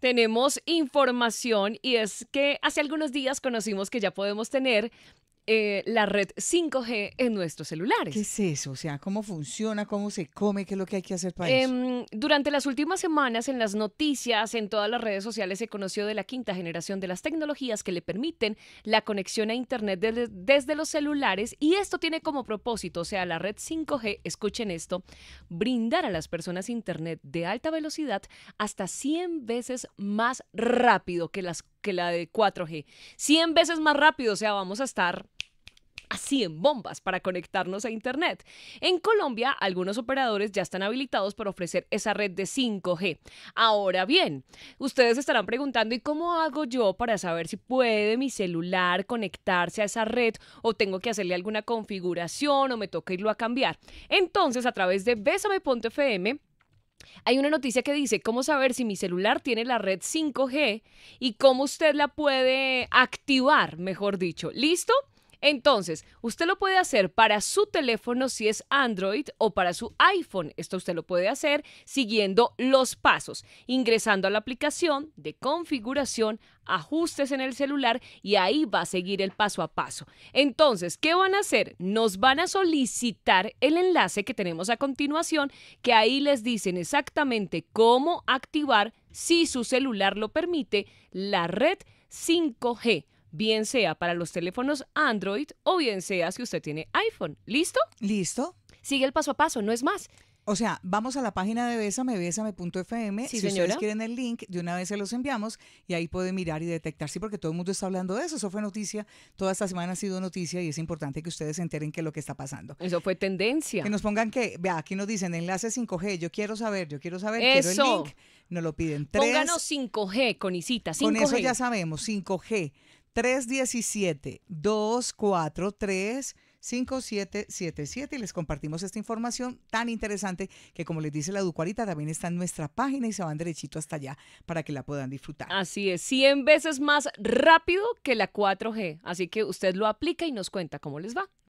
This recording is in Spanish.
Tenemos información y es que hace algunos días conocimos que ya podemos tener eh, la red 5G en nuestros celulares. ¿Qué es eso? O sea, ¿cómo funciona? ¿Cómo se come? ¿Qué es lo que hay que hacer para eso? Em, durante las últimas semanas, en las noticias, en todas las redes sociales, se conoció de la quinta generación de las tecnologías que le permiten la conexión a Internet desde los celulares. Y esto tiene como propósito, o sea, la red 5G, escuchen esto, brindar a las personas Internet de alta velocidad hasta 100 veces más rápido que, las, que la de 4G. 100 veces más rápido, o sea, vamos a estar 100 bombas para conectarnos a Internet. En Colombia, algunos operadores ya están habilitados para ofrecer esa red de 5G. Ahora bien, ustedes estarán preguntando, ¿y cómo hago yo para saber si puede mi celular conectarse a esa red o tengo que hacerle alguna configuración o me toca irlo a cambiar? Entonces, a través de besame.fm, hay una noticia que dice cómo saber si mi celular tiene la red 5G y cómo usted la puede activar, mejor dicho. ¿Listo? Entonces, usted lo puede hacer para su teléfono si es Android o para su iPhone. Esto usted lo puede hacer siguiendo los pasos, ingresando a la aplicación de configuración, ajustes en el celular y ahí va a seguir el paso a paso. Entonces, ¿qué van a hacer? Nos van a solicitar el enlace que tenemos a continuación, que ahí les dicen exactamente cómo activar, si su celular lo permite, la red 5G bien sea para los teléfonos Android o bien sea si usted tiene iPhone. ¿Listo? Listo. Sigue el paso a paso, no es más. O sea, vamos a la página de besamebesame.fm. si ustedes quieren el link, de una vez se los enviamos y ahí puede mirar y detectar. Sí, porque todo el mundo está hablando de eso. Eso fue noticia. Toda esta semana ha sido noticia y es importante que ustedes se enteren qué es lo que está pasando. Eso fue tendencia. Que nos pongan que, vea, aquí nos dicen enlace 5G. Yo quiero saber, yo quiero saber, eso. quiero el link. Nos lo piden. Tres, Pónganos 5G, con Isita, 5G. Con eso ya sabemos, 5G. 317-243-5777 y les compartimos esta información tan interesante que como les dice la Ducuarita también está en nuestra página y se van derechito hasta allá para que la puedan disfrutar. Así es, 100 veces más rápido que la 4G, así que usted lo aplica y nos cuenta cómo les va.